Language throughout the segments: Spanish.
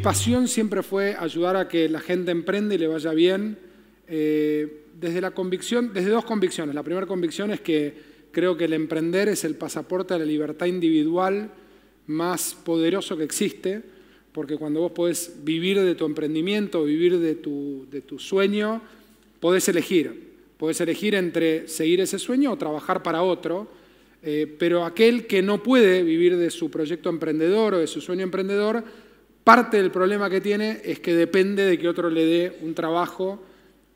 Mi pasión siempre fue ayudar a que la gente emprende y le vaya bien. Eh, desde la convicción, desde dos convicciones. La primera convicción es que creo que el emprender es el pasaporte a la libertad individual más poderoso que existe, porque cuando vos podés vivir de tu emprendimiento, vivir de tu, sueño, podés elegir. Podés elegir entre seguir ese sueño o trabajar para otro, eh, pero aquel que no puede vivir de su proyecto emprendedor o de su sueño emprendedor, Parte del problema que tiene es que depende de que otro le dé un trabajo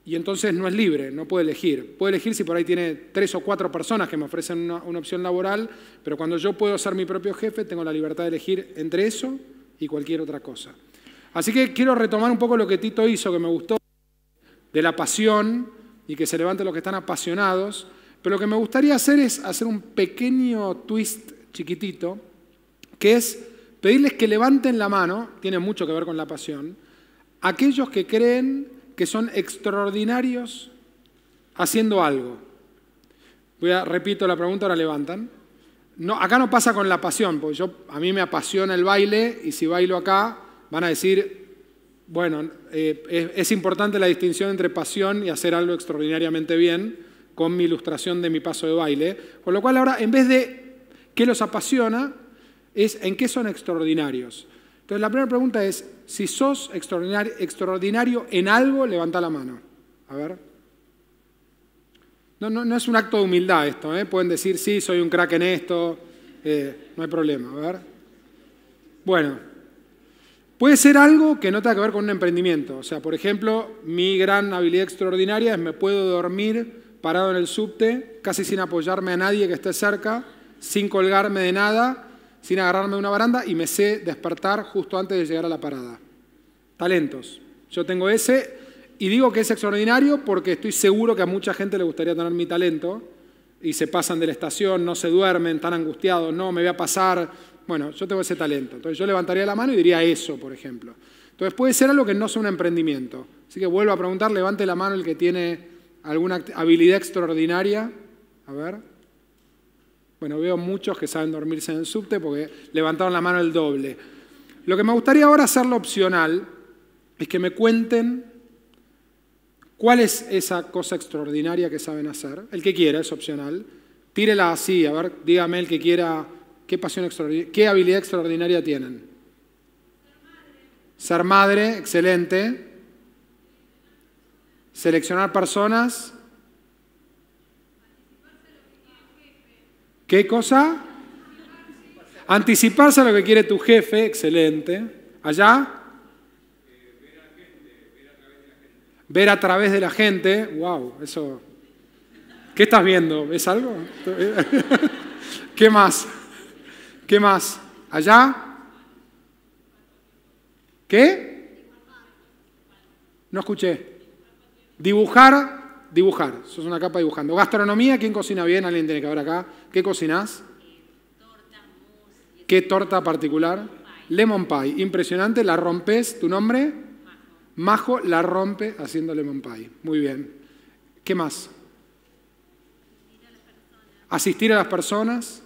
y entonces no es libre, no puede elegir. Puede elegir si por ahí tiene tres o cuatro personas que me ofrecen una, opción laboral, pero cuando yo puedo ser mi propio jefe, tengo la libertad de elegir entre eso y cualquier otra cosa. Así que quiero retomar un poco lo que Tito hizo, que me gustó, de la pasión y que se levanten los que están apasionados, pero lo que me gustaría hacer es hacer un pequeño twist chiquitito, que es Pedirles que levanten la mano, tiene mucho que ver con la pasión, aquellos que creen que son extraordinarios haciendo algo. Voy a, repito la pregunta, ahora levantan. No, acá no pasa con la pasión, porque a mí me apasiona el baile y si bailo acá van a decir, bueno, eh, es, es importante la distinción entre pasión y hacer algo extraordinariamente bien con mi ilustración de mi paso de baile. Con lo cual ahora, en vez de qué los apasiona, es en qué son extraordinarios. Entonces la primera pregunta es, si sos extraordinario, en algo, levanta la mano. A ver. No, no, es un acto de humildad esto, ¿eh? pueden decir, sí, soy un crack en esto, eh, no hay problema. A ver. Bueno, puede ser algo que no tenga que ver con un emprendimiento. O sea, por ejemplo, mi gran habilidad extraordinaria es me puedo dormir parado en el subte, casi sin apoyarme a nadie que esté cerca, sin colgarme de nada sin agarrarme una baranda y me sé despertar justo antes de llegar a la parada. Talentos. Yo tengo ese y digo que es extraordinario porque estoy seguro que a mucha gente le gustaría tener mi talento y se pasan de la estación, no se duermen, están angustiados, no, me voy a pasar. Bueno, yo tengo ese talento. Entonces yo levantaría la mano y diría eso, por ejemplo. Entonces puede ser algo que no sea un emprendimiento. Así que vuelvo a preguntar, levante la mano el que tiene alguna habilidad extraordinaria. A ver. Bueno, veo muchos que saben dormirse en el subte porque levantaron la mano el doble. Lo que me gustaría ahora hacerlo opcional es que me cuenten cuál es esa cosa extraordinaria que saben hacer. El que quiera, es opcional. Tírela así, a ver, dígame el que quiera qué pasión extraordinaria, qué habilidad extraordinaria tienen. Ser madre, excelente. Seleccionar personas. ¿Qué cosa? Anticiparse a lo que quiere tu jefe, excelente. Allá. Ver a través de la gente, wow, eso. ¿Qué estás viendo? ¿Ves algo? ¿Qué más? ¿Qué más? Allá. ¿Qué? No escuché. Dibujar dibujar. es una capa dibujando. Gastronomía, ¿quién cocina bien? Alguien tiene que ver acá. ¿Qué cocinás? ¿Qué torta particular? Lemon pie. Impresionante, la rompes. ¿Tu nombre? Majo la rompe haciendo lemon pie. Muy bien. ¿Qué más? Asistir a las personas.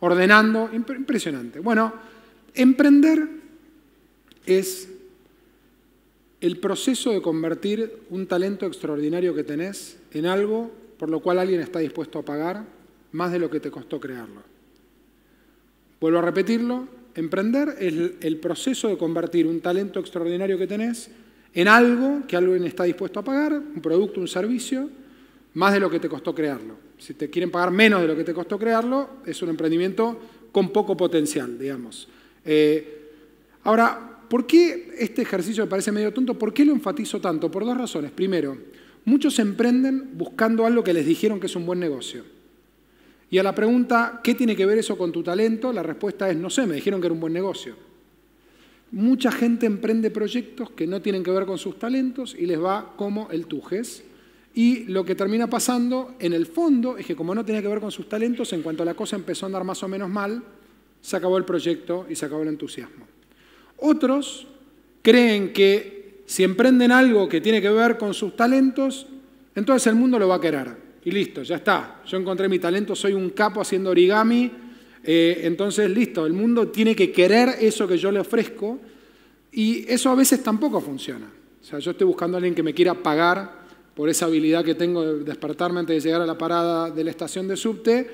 Ordenando. Impresionante. Bueno, emprender es el proceso de convertir un talento extraordinario que tenés en algo por lo cual alguien está dispuesto a pagar más de lo que te costó crearlo. Vuelvo a repetirlo, emprender es el proceso de convertir un talento extraordinario que tenés en algo que alguien está dispuesto a pagar, un producto, un servicio, más de lo que te costó crearlo. Si te quieren pagar menos de lo que te costó crearlo, es un emprendimiento con poco potencial, digamos. Eh, ahora, ¿Por qué este ejercicio me parece medio tonto? ¿Por qué lo enfatizo tanto? Por dos razones. Primero, muchos emprenden buscando algo que les dijeron que es un buen negocio. Y a la pregunta, ¿qué tiene que ver eso con tu talento? La respuesta es, no sé, me dijeron que era un buen negocio. Mucha gente emprende proyectos que no tienen que ver con sus talentos y les va como el tujes. Y lo que termina pasando en el fondo es que como no tenía que ver con sus talentos, en cuanto la cosa empezó a andar más o menos mal, se acabó el proyecto y se acabó el entusiasmo. Otros creen que si emprenden algo que tiene que ver con sus talentos, entonces el mundo lo va a querer. Y listo, ya está. Yo encontré mi talento, soy un capo haciendo origami. Eh, entonces, listo, el mundo tiene que querer eso que yo le ofrezco. Y eso a veces tampoco funciona. O sea, yo estoy buscando a alguien que me quiera pagar por esa habilidad que tengo de despertarme antes de llegar a la parada de la estación de subte.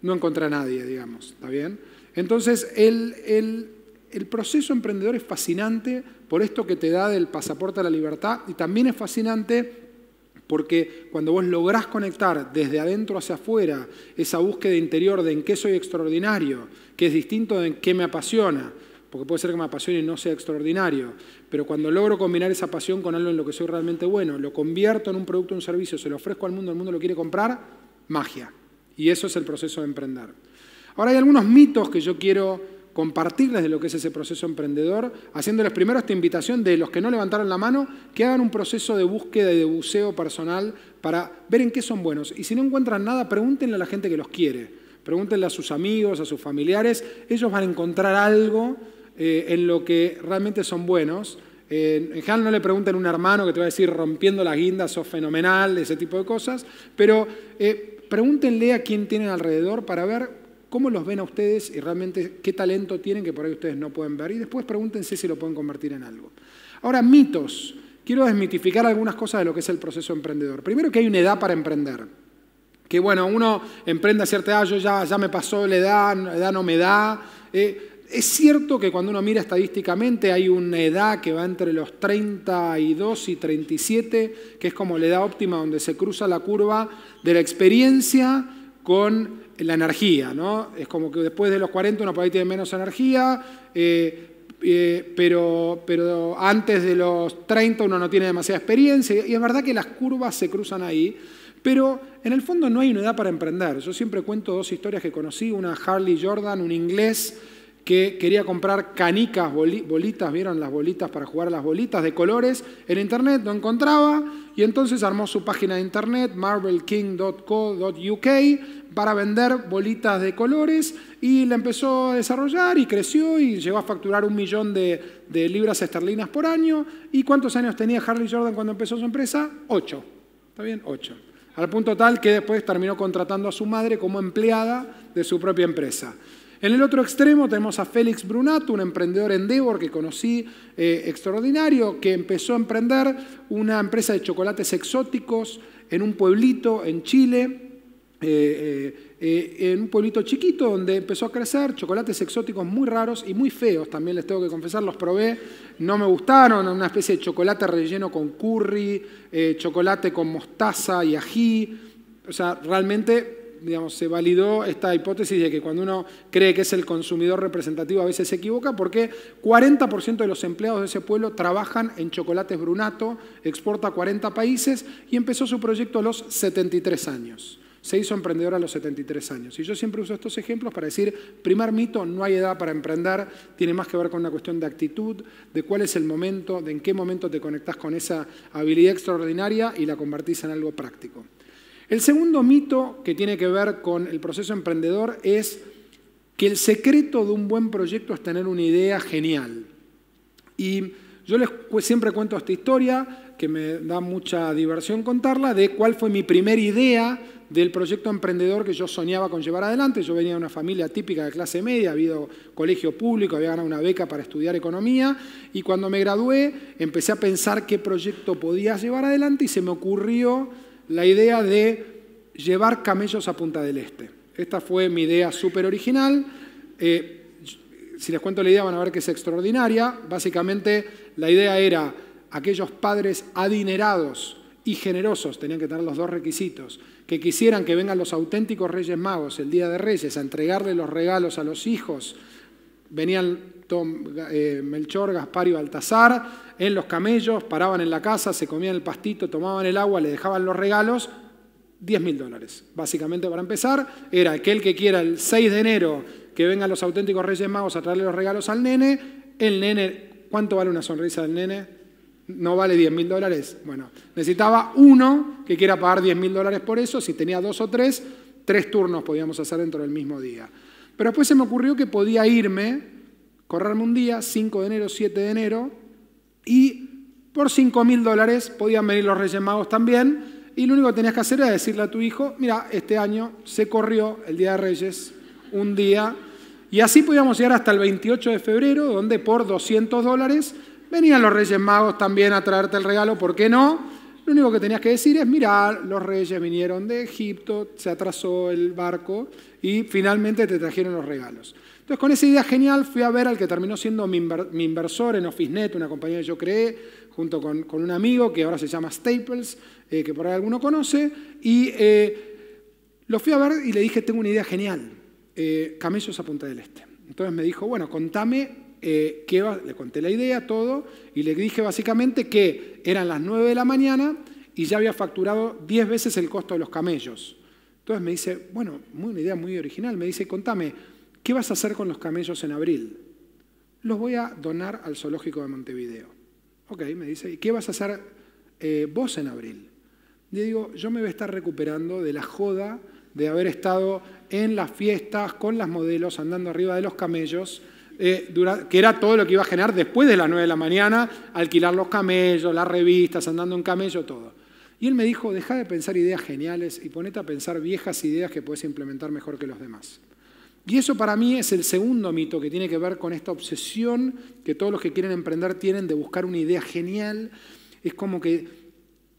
No encontré a nadie, digamos. ¿Está bien? Entonces, él... el el proceso emprendedor es fascinante por esto que te da del pasaporte a la libertad y también es fascinante porque cuando vos lográs conectar desde adentro hacia afuera esa búsqueda interior de en qué soy extraordinario, que es distinto de en qué me apasiona, porque puede ser que me apasione y no sea extraordinario, pero cuando logro combinar esa pasión con algo en lo que soy realmente bueno, lo convierto en un producto, un servicio, se lo ofrezco al mundo, el mundo lo quiere comprar, magia. Y eso es el proceso de emprender. Ahora hay algunos mitos que yo quiero compartirles de lo que es ese proceso emprendedor, haciéndoles primero esta invitación de los que no levantaron la mano, que hagan un proceso de búsqueda y de buceo personal para ver en qué son buenos. Y si no encuentran nada, pregúntenle a la gente que los quiere, pregúntenle a sus amigos, a sus familiares, ellos van a encontrar algo eh, en lo que realmente son buenos. Eh, en general no le pregunten a un hermano que te va a decir rompiendo las guindas, sos fenomenal, ese tipo de cosas, pero eh, pregúntenle a quién tienen alrededor para ver ¿Cómo los ven a ustedes y realmente qué talento tienen que por ahí ustedes no pueden ver? Y después pregúntense si lo pueden convertir en algo. Ahora, mitos. Quiero desmitificar algunas cosas de lo que es el proceso emprendedor. Primero que hay una edad para emprender. Que bueno, uno emprende a cierta edad, yo ya, ya me pasó la edad, la edad no me da. Eh, es cierto que cuando uno mira estadísticamente hay una edad que va entre los 32 y 37, que es como la edad óptima donde se cruza la curva de la experiencia con la energía, ¿no? Es como que después de los 40 uno por ahí tiene menos energía, eh, eh, pero, antes de los 30 uno no tiene demasiada experiencia, y es verdad que las curvas se cruzan ahí, pero en el fondo no hay una edad para emprender. Yo siempre cuento dos historias que conocí, una Harley Jordan, un inglés, que quería comprar canicas, bolitas, ¿vieron las bolitas para jugar a las bolitas de colores? En internet no encontraba y entonces armó su página de internet, marvelking.co.uk, para vender bolitas de colores y la empezó a desarrollar y creció y llegó a facturar un millón de, libras esterlinas por año. ¿Y cuántos años tenía Harley Jordan cuando empezó su empresa? Ocho. ¿Está bien? Ocho. Al punto tal que después terminó contratando a su madre como empleada de su propia empresa. En el otro extremo tenemos a Félix Brunato, un emprendedor en Endeavor que conocí eh, extraordinario, que empezó a emprender una empresa de chocolates exóticos en un pueblito en Chile. Eh, eh, en un pueblito chiquito donde empezó a crecer chocolates exóticos muy raros y muy feos, también les tengo que confesar, los probé, no me gustaron, una especie de chocolate relleno con curry, chocolate con mostaza y ají, o sea, realmente se validó esta hipótesis de que cuando uno cree que es el consumidor representativo a veces se equivoca porque 40% de los empleados de ese pueblo trabajan en chocolates Brunato, exporta a 40 países y empezó su proyecto a los 73 años. Se hizo emprendedor a los 73 años. Y yo siempre uso estos ejemplos para decir, primer mito, no hay edad para emprender, tiene más que ver con una cuestión de actitud, de cuál es el momento, de en qué momento te conectás con esa habilidad extraordinaria y la convertís en algo práctico. El segundo mito que tiene que ver con el proceso emprendedor es que el secreto de un buen proyecto es tener una idea genial. Y yo les siempre cuento esta historia, que me da mucha diversión contarla, de cuál fue mi primera idea del proyecto emprendedor que yo soñaba con llevar adelante. Yo venía de una familia típica de clase media, había habido colegio público, había ganado una beca para estudiar economía y cuando me gradué empecé a pensar qué proyecto podía llevar adelante y se me ocurrió la idea de llevar camellos a Punta del Este. Esta fue mi idea súper original. Eh, si les cuento la idea van a ver que es extraordinaria. Básicamente la idea era aquellos padres adinerados y generosos, tenían que tener los dos requisitos, que quisieran que vengan los auténticos Reyes Magos el Día de Reyes a entregarle los regalos a los hijos. Venían Tom, eh, Melchor, Gaspar y Baltasar, en los camellos, paraban en la casa, se comían el pastito, tomaban el agua, le dejaban los regalos. 10 mil dólares. Básicamente, para empezar, era aquel que quiera el 6 de enero que vengan los auténticos Reyes Magos a traerle los regalos al nene. El nene, ¿cuánto vale una sonrisa del nene? ¿No vale 10 mil dólares? Bueno, necesitaba uno que quiera pagar 10 mil dólares por eso. Si tenía dos o tres, tres turnos podíamos hacer dentro del mismo día. Pero después se me ocurrió que podía irme, correrme un día, 5 de enero, 7 de enero, y por 5.000 mil dólares podían venir los Reyes Magos también. Y lo único que tenías que hacer era decirle a tu hijo, mira, este año se corrió el Día de Reyes un día. Y así podíamos llegar hasta el 28 de febrero, donde por 200 dólares venían los Reyes Magos también a traerte el regalo, ¿por qué no? Lo único que tenías que decir es, mira, los reyes vinieron de Egipto, se atrasó el barco y finalmente te trajeron los regalos. Entonces, con esa idea genial fui a ver al que terminó siendo mi, inversor en OfficeNet, una compañía que yo creé, junto con, un amigo que ahora se llama Staples, eh, que por ahí alguno conoce, y eh, lo fui a ver y le dije, tengo una idea genial, eh, camellos a Punta del Este. Entonces me dijo, bueno, contame qué va, le conté la idea, todo, y le dije básicamente que eran las 9 de la mañana y ya había facturado 10 veces el costo de los camellos. Entonces me dice, bueno, muy, una idea muy original, me dice, contame, ¿Qué vas a hacer con los camellos en abril? Los voy a donar al zoológico de Montevideo. Ok, me dice, ¿y qué vas a hacer eh, vos en abril? Le digo, yo me voy a estar recuperando de la joda de haber estado en las fiestas con las modelos andando arriba de los camellos, eh, que era todo lo que iba a generar después de las 9 de la mañana, alquilar los camellos, las revistas, andando en camello, todo. Y él me dijo, deja de pensar ideas geniales y ponete a pensar viejas ideas que puedes implementar mejor que los demás. Y eso para mí es el segundo mito que tiene que ver con esta obsesión que todos los que quieren emprender tienen de buscar una idea genial. Es como que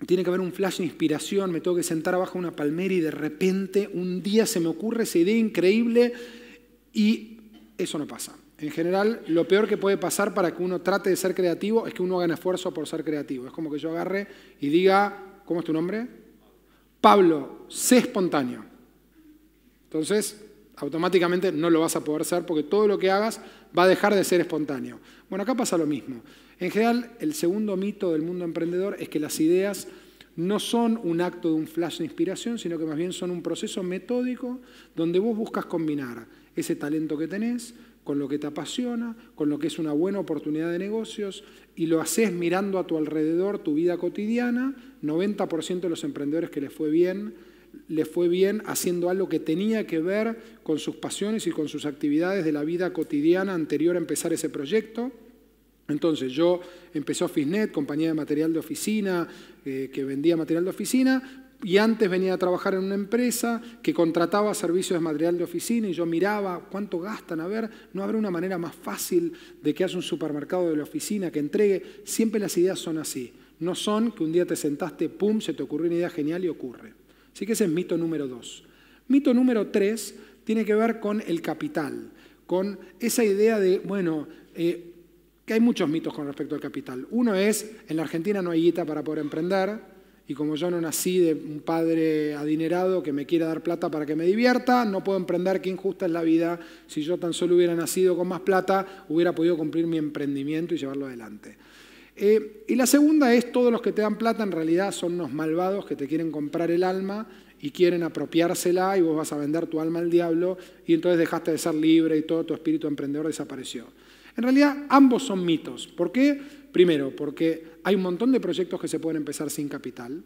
tiene que haber un flash de inspiración, me tengo que sentar abajo una palmera y de repente un día se me ocurre esa idea increíble y eso no pasa. En general, lo peor que puede pasar para que uno trate de ser creativo es que uno haga un esfuerzo por ser creativo. Es como que yo agarre y diga, ¿cómo es tu nombre? Pablo, sé espontáneo. Entonces, automáticamente no lo vas a poder hacer, porque todo lo que hagas va a dejar de ser espontáneo. Bueno, acá pasa lo mismo. En general, el segundo mito del mundo emprendedor es que las ideas no son un acto de un flash de inspiración, sino que más bien son un proceso metódico donde vos buscas combinar ese talento que tenés con lo que te apasiona, con lo que es una buena oportunidad de negocios, y lo haces mirando a tu alrededor tu vida cotidiana. 90% de los emprendedores que les fue bien le fue bien haciendo algo que tenía que ver con sus pasiones y con sus actividades de la vida cotidiana anterior a empezar ese proyecto. Entonces yo empecé Fisnet, compañía de material de oficina, eh, que vendía material de oficina, y antes venía a trabajar en una empresa que contrataba servicios de material de oficina y yo miraba cuánto gastan. A ver, ¿no habrá una manera más fácil de que haya un supermercado de la oficina que entregue? Siempre las ideas son así. No son que un día te sentaste, pum, se te ocurrió una idea genial y ocurre. Así que ese es mito número dos. Mito número tres tiene que ver con el capital, con esa idea de, bueno, eh, que hay muchos mitos con respecto al capital. Uno es, en la Argentina no hay guita para poder emprender, y como yo no nací de un padre adinerado que me quiera dar plata para que me divierta, no puedo emprender, qué injusta es la vida. Si yo tan solo hubiera nacido con más plata, hubiera podido cumplir mi emprendimiento y llevarlo adelante. Eh, y la segunda es, todos los que te dan plata en realidad son unos malvados que te quieren comprar el alma y quieren apropiársela y vos vas a vender tu alma al diablo y entonces dejaste de ser libre y todo tu espíritu emprendedor desapareció. En realidad ambos son mitos. ¿Por qué? Primero, porque hay un montón de proyectos que se pueden empezar sin capital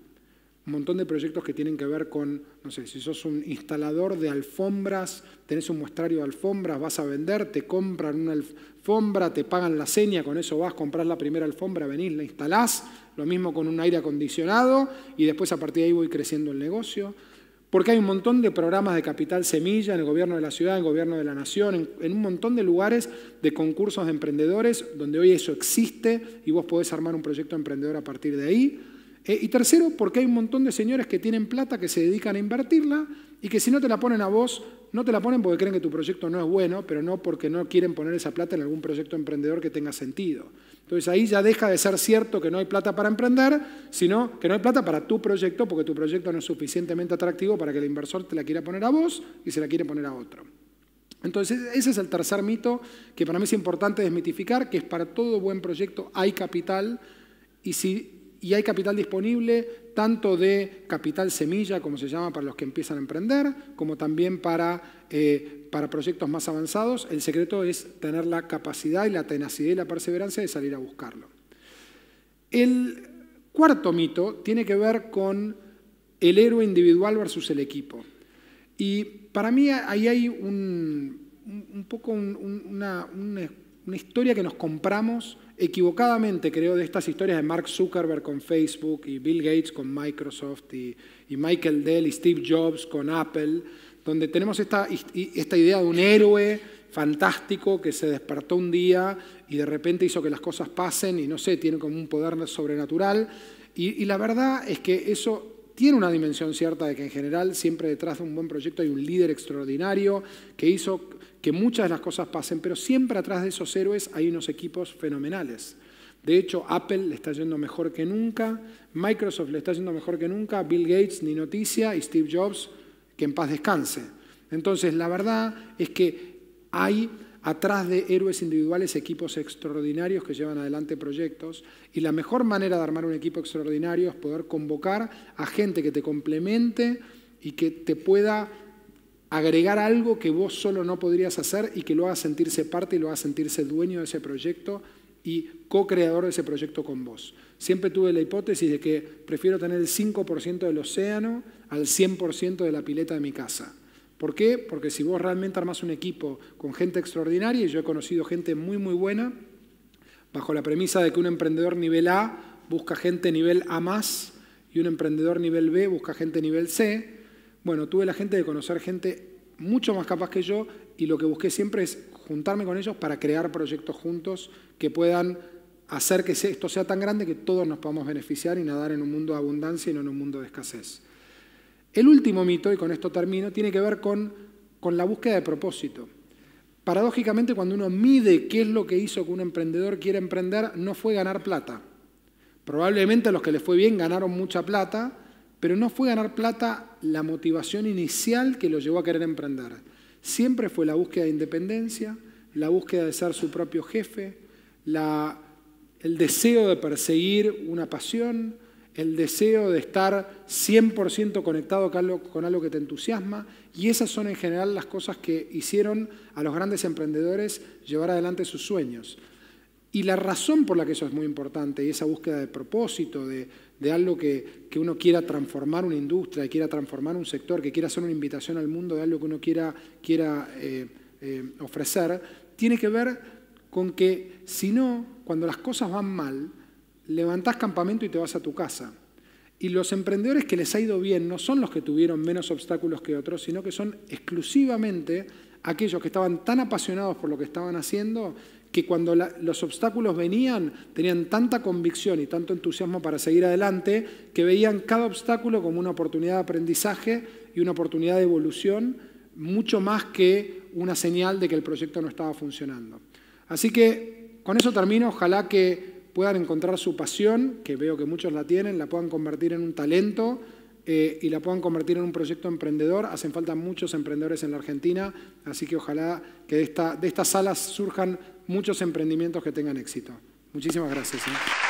un montón de proyectos que tienen que ver con, no sé, si sos un instalador de alfombras, tenés un muestrario de alfombras, vas a vender, te compran una alfombra, te pagan la seña, con eso vas, a comprar la primera alfombra, venís, la instalás, lo mismo con un aire acondicionado y después a partir de ahí voy creciendo el negocio. Porque hay un montón de programas de capital semilla en el gobierno de la ciudad, en el gobierno de la nación, en, en, un montón de lugares de concursos de emprendedores donde hoy eso existe y vos podés armar un proyecto emprendedor a partir de ahí. Eh, y tercero, porque hay un montón de señores que tienen plata, que se dedican a invertirla y que si no te la ponen a vos, no te la ponen porque creen que tu proyecto no es bueno, pero no porque no quieren poner esa plata en algún proyecto emprendedor que tenga sentido. Entonces ahí ya deja de ser cierto que no hay plata para emprender, sino que no hay plata para tu proyecto porque tu proyecto no es suficientemente atractivo para que el inversor te la quiera poner a vos y se la quiere poner a otro. Entonces, ese es el tercer mito que para mí es importante desmitificar, que es para todo buen proyecto hay capital y si y hay capital disponible tanto de capital semilla, como se llama para los que empiezan a emprender, como también eh, para, proyectos más avanzados. El secreto es tener la capacidad y la tenacidad y la perseverancia de salir a buscarlo. El cuarto mito tiene que ver con el héroe individual versus el equipo. Y para mí ahí hay un, poco una historia que nos compramos equivocadamente creo de estas historias de Mark Zuckerberg con Facebook y Bill Gates con Microsoft y, Michael Dell y Steve Jobs con Apple, donde tenemos esta, esta idea de un héroe fantástico que se despertó un día y de repente hizo que las cosas pasen y no sé, tiene como un poder sobrenatural. Y, y, la verdad es que eso tiene una dimensión cierta de que en general siempre detrás de un buen proyecto hay un líder extraordinario que hizo que muchas de las cosas pasen, pero siempre atrás de esos héroes hay unos equipos fenomenales. De hecho, Apple le está yendo mejor que nunca, Microsoft le está yendo mejor que nunca, Bill Gates ni noticia y Steve Jobs que en paz descanse. Entonces, la verdad es que hay atrás de héroes individuales equipos extraordinarios que llevan adelante proyectos y la mejor manera de armar un equipo extraordinario es poder convocar a gente que te complemente y que te pueda agregar algo que vos solo no podrías hacer y que lo haga sentirse parte y lo haga sentirse dueño de ese proyecto y co-creador de ese proyecto con vos. Siempre tuve la hipótesis de que prefiero tener el 5% del océano al 100% de la pileta de mi casa. ¿Por qué? Porque si vos realmente armás un equipo con gente extraordinaria, y yo he conocido gente muy, muy buena, bajo la premisa de que un emprendedor nivel A busca gente nivel A más y un emprendedor nivel B busca gente nivel C, bueno, tuve la gente de conocer gente mucho más capaz que yo y lo que busqué siempre es juntarme con ellos para crear proyectos juntos que puedan hacer que esto sea tan grande que todos nos podamos beneficiar y nadar en un mundo de abundancia y no en un mundo de escasez. El último mito, y con esto termino, tiene que ver con, la búsqueda de propósito. Paradójicamente, cuando uno mide qué es lo que hizo que un emprendedor quiere emprender, no fue ganar plata. Probablemente a los que les fue bien ganaron mucha plata, pero no fue ganar plata la motivación inicial que lo llevó a querer emprender. Siempre fue la búsqueda de independencia, la búsqueda de ser su propio jefe, el deseo de perseguir una pasión, el deseo de estar 100% conectado con algo que te entusiasma. Y esas son en general las cosas que hicieron a los grandes emprendedores llevar adelante sus sueños. Y la razón por la que eso es muy importante, y esa búsqueda de propósito, de, de algo que, uno quiera transformar una industria, que quiera transformar un sector, que quiera hacer una invitación al mundo de algo que uno quiera, quiera eh, eh, ofrecer, tiene que ver con que si no, cuando las cosas van mal, levantás campamento y te vas a tu casa. Y los emprendedores que les ha ido bien no son los que tuvieron menos obstáculos que otros, sino que son exclusivamente aquellos que estaban tan apasionados por lo que estaban haciendo que cuando los obstáculos venían tenían tanta convicción y tanto entusiasmo para seguir adelante que veían cada obstáculo como una oportunidad de aprendizaje y una oportunidad de evolución, mucho más que una señal de que el proyecto no estaba funcionando. Así que con eso termino, ojalá que puedan encontrar su pasión, que veo que muchos la tienen, la puedan convertir en un talento eh, y la puedan convertir en un proyecto emprendedor. Hacen falta muchos emprendedores en la Argentina, así que ojalá que de, estas salas surjan muchos emprendimientos que tengan éxito. Muchísimas gracias. ¿eh?